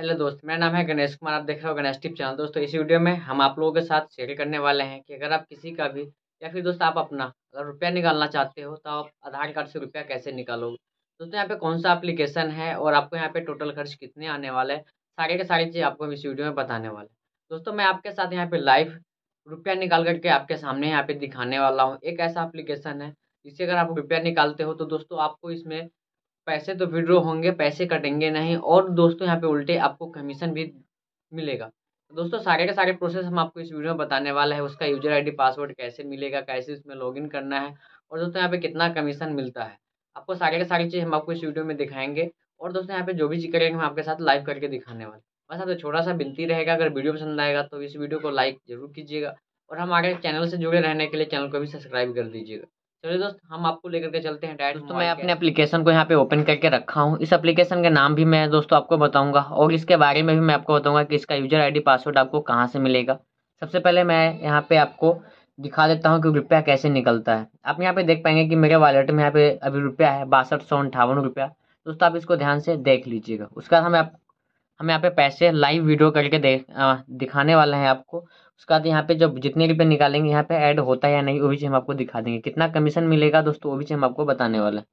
hello दोस्त मेरा नाम है गणेश कुमार आप देख रहे हो गणेश टिप चैनल दोस्तों इस वीडियो में हम आप लोगों के साथ शेयर करने वाले हैं कि अगर आप किसी का भी या फिर दोस्त आप अपना अगर रुपया निकालना चाहते हो तो आप आधार कार्ड से रुपया कैसे निकालोगे दोस्तों यहाँ पे कौन सा एप्लीकेशन है और आपको यहाँ पे टोटल खर्च कितने आने वाले हैं सारे के सारी चीज़ आपको इस वीडियो में बताने वाले दोस्तों मैं आपके साथ यहाँ पे लाइव रुपया निकाल करके आपके सामने यहाँ पे दिखाने वाला हूँ एक ऐसा एप्लीकेशन है जिससे अगर आप रुपया निकालते हो तो दोस्तों आपको इसमें पैसे तो विड्रो होंगे पैसे कटेंगे नहीं और दोस्तों यहाँ पे उल्टे आपको कमीशन भी मिलेगा दोस्तों सारे के सारे प्रोसेस हम आपको इस वीडियो में बताने वाला है उसका यूजर आईडी पासवर्ड कैसे मिलेगा कैसे उसमें लॉगिन करना है और दोस्तों यहाँ पे कितना कमीशन मिलता है आपको सारे के सारी चीज़ हम आपको इस वीडियो में दिखाएंगे और दोस्तों यहाँ पे जो भी चीज करेंगे हम आपके साथ लाइव करके दिखाने वाले बस आपको छोटा सा बिनती रहेगा अगर वीडियो पसंद आएगा तो इस वीडियो को लाइक जरूर कीजिएगा और हमारे चैनल से जुड़े रहने के लिए चैनल को भी सब्सक्राइब कर दीजिएगा चलिए दोस्त हम आपको लेकर के चलते हैं डायरेक्ट तो मैं अपने एप्लीकेशन को यहाँ पे ओपन करके रखा हूँ इस एप्लीकेशन का नाम भी मैं दोस्तों आपको बताऊंगा और इसके बारे में भी मैं आपको बताऊंगा कि इसका यूजर आईडी पासवर्ड आपको कहाँ से मिलेगा सबसे पहले मैं यहाँ पे आपको दिखा देता हूँ कि रुपया कैसे निकलता है आप यहाँ पे देख पाएंगे कि मेरे वॉलेट में यहाँ पे अभी रुपया है बासठ सौ अंठावन रुपया दोस्तों आप इसको ध्यान से देख लीजिएगा उसके बाद हम आप हम यहाँ पे पैसे लाइव वीडियो करके दे आ, दिखाने वाला है आपको उसके बाद यहाँ पे जब जितने रुपये निकालेंगे यहाँ पे ऐड होता है या नहीं वो भी हम आपको दिखा देंगे कितना कमीशन मिलेगा दोस्तों वो भी हम आपको बताने वाला है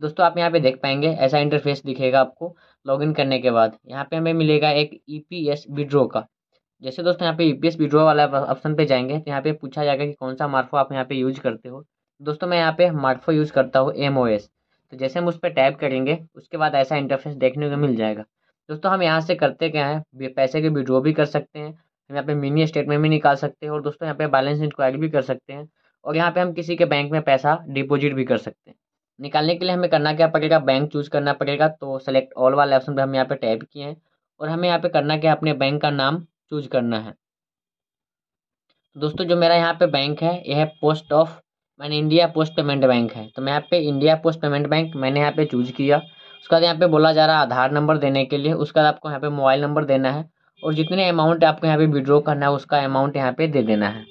दोस्तों आप यहाँ पे देख पाएंगे ऐसा इंटरफेस दिखेगा आपको लॉगिन करने के बाद यहाँ पे हमें मिलेगा एक ई पी एस विड्रो का जैसे दोस्तों यहाँ पे ई पी एस विड्रो वाला ऑप्शन पर जाएंगे तो यहाँ पे पूछा जाएगा कि कौन सा मार्फो आप यहाँ पे यूज करते हो दोस्तों मैं यहाँ पे मार्फो यूज करता हूँ एम ओ एस तो जैसे हम उस पर टैप करेंगे उसके बाद ऐसा इंटरफेस देखने को मिल जाएगा दोस्तों हम यहाँ से करते क्या है पैसे के विड्रॉ भी कर सकते हैं हम यहाँ पे मिनी स्टेटमेंट भी निकाल सकते हैं और दोस्तों यहाँ पे बैलेंस इंक्वायरी भी कर सकते हैं और यहाँ पे हम किसी के बैंक में पैसा डिपॉजिट भी कर सकते हैं निकालने के लिए हमें करना क्या पड़ेगा बैंक चूज करना पड़ेगा तो सेलेक्ट ऑल वाले ऑप्शन पर हम यहाँ पे टैप किए हैं और हमें यहाँ पे करना क्या अपने बैंक का नाम चूज करना है दोस्तों जो मेरा यहाँ पे बैंक है यह है पोस्ट ऑफ मैंने इंडिया पोस्ट पेमेंट बैंक है तो मैं यहाँ पे इंडिया पोस्ट पेमेंट बैंक मैंने यहाँ पे चूज किया उसके बाद यहाँ पे बोला जा रहा है आधार नंबर देने के लिए उसके बाद आपको यहाँ पे मोबाइल नंबर देना है और जितने अमाउंट आपको यहाँ पे विड्रॉ करना है उसका अमाउंट यहाँ पे दे देना है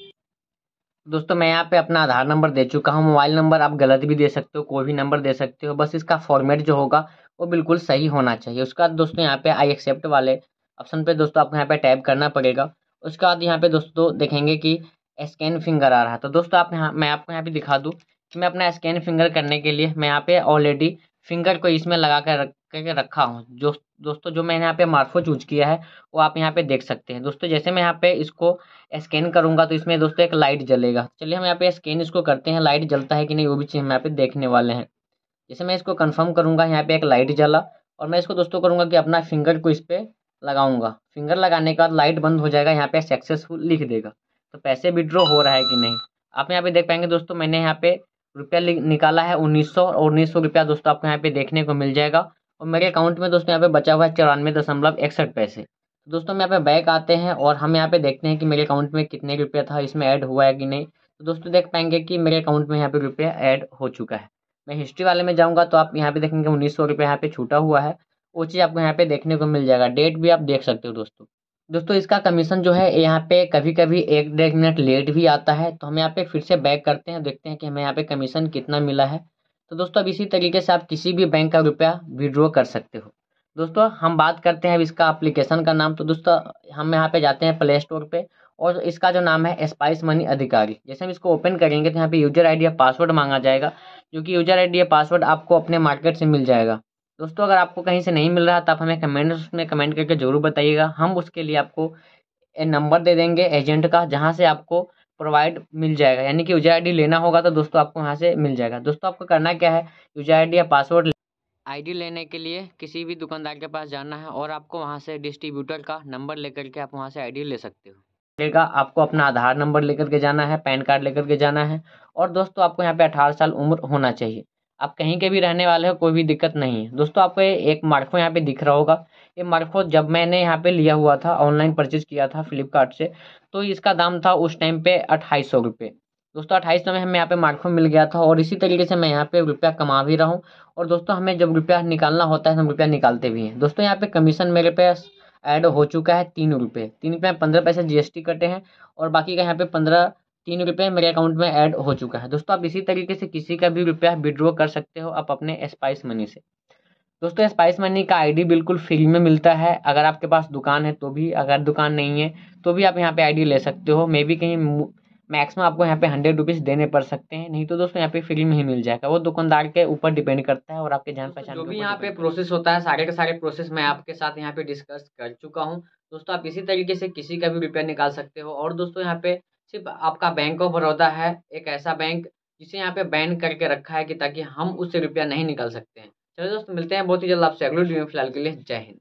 दोस्तों मैं यहाँ पे अपना आधार नंबर दे चुका हूँ मोबाइल नंबर आप गलत भी दे सकते हो कोई भी नंबर दे सकते हो बस इसका फॉर्मेट जो होगा वो बिल्कुल सही होना चाहिए उसका दोस्तों यहाँ पे आई एक्सेप्ट वाले ऑप्शन पे दोस्तों आपको यहाँ पे टैप करना पड़ेगा उसके बाद यहाँ पे दोस्तों देखेंगे कि स्कैन फिंगर आ रहा है तो दोस्तों आप यहाँ मैं आपको यहाँ पे दिखा दूँ कि मैं अपना स्कैन फिंगर करने के लिए मैं यहाँ पे ऑलरेडी फिंगर को इसमें लगा कर रख करके रखा हूँ जो दोस्तों जो मैंने यहाँ पे मार्फो चूज किया है वो आप यहाँ पे देख सकते हैं दोस्तों जैसे मैं यहाँ पे इसको स्कैन करूँगा तो इसमें दोस्तों एक लाइट जलेगा चलिए हम यहाँ पे स्कैन इसको करते हैं लाइट जलता है कि नहीं वो भी चीज़ हम यहाँ पे देखने वाले हैं जैसे मैं इसको कन्फर्म करूँगा यहाँ पे एक लाइट जला और मैं इसको दोस्तों करूँगा कि अपना फिंगर को इस पर लगाऊंगा फिंगर लगाने के बाद लाइट बंद हो जाएगा यहाँ पे सक्सेसफुल लिख देगा तो पैसे विड्रॉ हो रहा है कि नहीं आप यहाँ पे देख पाएंगे दोस्तों मैंने यहाँ पे रुपया निकाला है उन्नीस सौ उन्नीस सौ रुपया दोस्तों आपको यहाँ पे देखने को मिल जाएगा और मेरे अकाउंट में दोस्तों यहाँ पे बचा हुआ है चौरानवे दशमलव इकसठ पैसे तो दोस्तों यहाँ पे बैक आते हैं और हम यहाँ पे देखते हैं कि मेरे अकाउंट में कितने रुपया था इसमें ऐड हुआ है कि नहीं तो दोस्तों देख पाएंगे कि मेरे अकाउंट में यहाँ पे रुपया ऐड हो चुका है मैं हिस्ट्री वाले में जाऊँगा तो आप यहाँ पे देखेंगे उन्नीस सौ रुपया यहाँ पे छूटा हुआ है वो चीज़ आपको यहाँ पे देखने को मिल जाएगा डेट भी आप देख सकते हो दोस्तों दोस्तों इसका कमीशन जो है यहाँ पे कभी कभी एक डेढ़ मिनट लेट भी आता है तो हम यहाँ पे फिर से बैक करते हैं देखते हैं कि हमें यहाँ पे कमीशन कितना मिला है तो दोस्तों अब इसी तरीके से आप किसी भी बैंक का रुपया विड्रॉ कर सकते हो दोस्तों हम बात करते हैं अब इसका अप्लीकेशन का नाम तो दोस्तों हम यहाँ पे जाते हैं प्ले स्टोर पर और इसका जो नाम है स्पाइस मनी अधिकारी जैसे हम इसको ओपन करेंगे तो यहाँ पे यूजर आईडी या पासवर्ड मांगा जाएगा जो कि यूजर आईडी या पासवर्ड आपको अपने मार्केट से मिल जाएगा दोस्तों अगर आपको कहीं से नहीं मिल रहा तो आप हमें कमेंट में कमेंट करके ज़रूर बताइएगा हम उसके लिए आपको नंबर दे देंगे एजेंट का जहाँ से आपको प्रोवाइड मिल जाएगा यानी कि यूजर आईडी लेना होगा तो दोस्तों आपको यहाँ से मिल जाएगा दोस्तों आपको करना क्या है यूजर आईडी या पासवर्ड आईडी लेने के लिए किसी भी दुकानदार के पास जाना है और आपको वहाँ से डिस्ट्रीब्यूटर का नंबर लेकर के आप वहाँ से आईडी ले सकते हो लेगा आपको अपना आधार नंबर लेकर के जाना है पैन कार्ड लेकर के जाना है और दोस्तों आपको यहाँ पे अठारह साल उम्र होना चाहिए आप कहीं के भी रहने वाले हो कोई भी दिक्कत नहीं है दोस्तों आपको एक मार्को यहाँ पे दिख रहा होगा ये मार्को जब मैंने यहाँ पे लिया हुआ था ऑनलाइन परचेज किया था फ्लिपकार्ट से तो इसका दाम था उस टाइम पे अट्ठाईस सौ रुपये दोस्तों अट्ठाईस सौ में हमें यहाँ पे मार्को मिल गया था और इसी तरीके से मैं यहाँ पे रुपया कमा भी रहा हूँ और दोस्तों हमें जब रुपया निकालना होता है हम रुपया निकालते भी हैं दोस्तों यहाँ पे कमीशन मेरे पे ऐड हो चुका है तीन रुपये तीन रुपये पंद्रह पैसे जी कटे हैं और बाकी का यहाँ पे पंद्रह तीन रुपये मेरे अकाउंट में ऐड हो चुका है दोस्तों आप इसी तरीके से किसी का भी रुपया विड्रॉ कर सकते हो आप अपने स्पाइस मनी से दोस्तों स्पाइस मनी का आईडी बिल्कुल फ्री में मिलता है अगर आपके पास दुकान है तो भी अगर दुकान नहीं है तो भी आप यहाँ पे आईडी ले सकते हो मे बी कहीं मैक्सिमम आपको यहाँ पे हंड्रेड रुपीज़ देने पड़ सकते हैं नहीं तो दोस्तों यहाँ पे फ्री में ही मिल जाएगा वो दुकानदार के ऊपर डिपेंड करता है और आपके जान पहचान जो भी यहाँ पे प्रोसेस होता है सारे के सारे प्रोसेस मैं आपके साथ यहाँ पे डिस्कस कर चुका हूँ दोस्तों आप इसी तरीके से किसी का भी रुपया निकाल सकते हो और दोस्तों यहाँ पे सिर्फ आपका बैंक ऑफ बड़ौदा है एक ऐसा बैंक जिसे यहाँ पे बैन करके रखा है कि ताकि हम उससे रुपया नहीं निकाल सकते हैं चलो दोस्तों मिलते हैं बहुत ही जल्द आपसे अगले वीडियो में फिलहाल के लिए जय हिंद